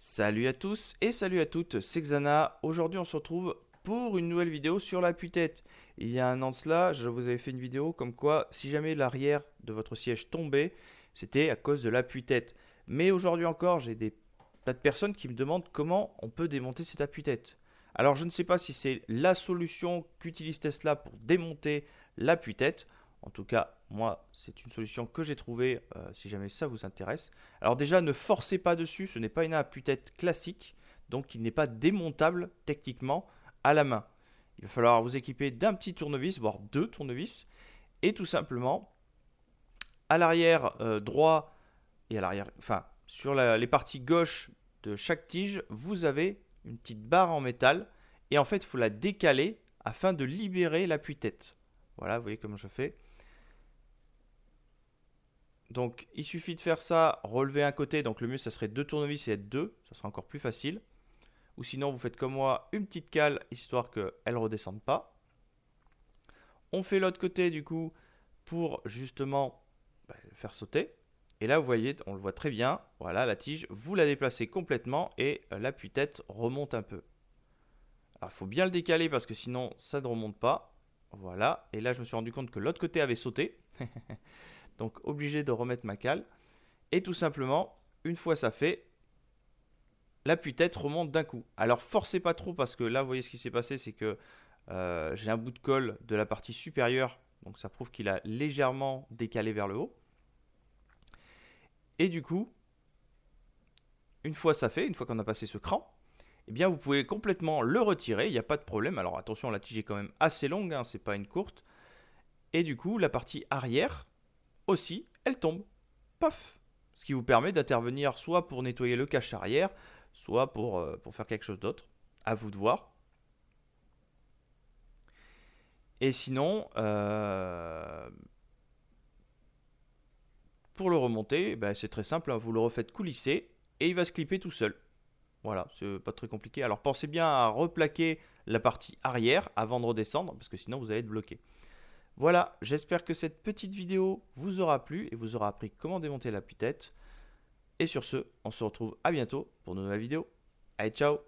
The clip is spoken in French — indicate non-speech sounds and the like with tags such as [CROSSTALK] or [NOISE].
Salut à tous et salut à toutes, c'est Xana. Aujourd'hui, on se retrouve pour une nouvelle vidéo sur l'appui tête Il y a un an de cela, je vous avais fait une vidéo comme quoi si jamais l'arrière de votre siège tombait, c'était à cause de l'appui-tête. Mais aujourd'hui encore, j'ai des tas de personnes qui me demandent comment on peut démonter cet appui-tête. Alors, je ne sais pas si c'est la solution qu'utilise Tesla pour démonter l'appui-tête. En tout cas, moi, c'est une solution que j'ai trouvée euh, si jamais ça vous intéresse. Alors déjà, ne forcez pas dessus, ce n'est pas une appui tête classique, donc il n'est pas démontable techniquement à la main. Il va falloir vous équiper d'un petit tournevis, voire deux tournevis, et tout simplement, à l'arrière euh, droit et à l'arrière, enfin, sur les parties gauche de chaque tige, vous avez une petite barre en métal, et en fait, il faut la décaler afin de libérer l'appui-tête. Voilà, vous voyez comment je fais. Donc il suffit de faire ça, relever un côté, donc le mieux ça serait deux tournevis et être deux, ça sera encore plus facile. Ou sinon vous faites comme moi une petite cale histoire qu'elle ne redescende pas. On fait l'autre côté du coup pour justement bah, faire sauter. Et là vous voyez, on le voit très bien, voilà la tige, vous la déplacez complètement et l'appui-tête remonte un peu. Alors il faut bien le décaler parce que sinon ça ne remonte pas. Voilà, et là je me suis rendu compte que l'autre côté avait sauté. [LAUGHS] Donc obligé de remettre ma cale. Et tout simplement, une fois ça fait, la tête remonte d'un coup. Alors forcez pas trop parce que là, vous voyez ce qui s'est passé, c'est que euh, j'ai un bout de colle de la partie supérieure, donc ça prouve qu'il a légèrement décalé vers le haut. Et du coup, une fois ça fait, une fois qu'on a passé ce cran, eh bien vous pouvez complètement le retirer, il n'y a pas de problème. Alors attention, la tige est quand même assez longue, hein. c'est pas une courte. Et du coup, la partie arrière, aussi, elle tombe. Paf Ce qui vous permet d'intervenir soit pour nettoyer le cache arrière, soit pour, euh, pour faire quelque chose d'autre. À vous de voir. Et sinon, euh, pour le remonter, ben, c'est très simple, hein. vous le refaites coulisser et il va se clipper tout seul. Voilà, c'est pas très compliqué. Alors pensez bien à replaquer la partie arrière avant de redescendre, parce que sinon vous allez être bloqué. Voilà, j'espère que cette petite vidéo vous aura plu et vous aura appris comment démonter la tête. Et sur ce, on se retrouve à bientôt pour de nouvelles vidéos. Allez, ciao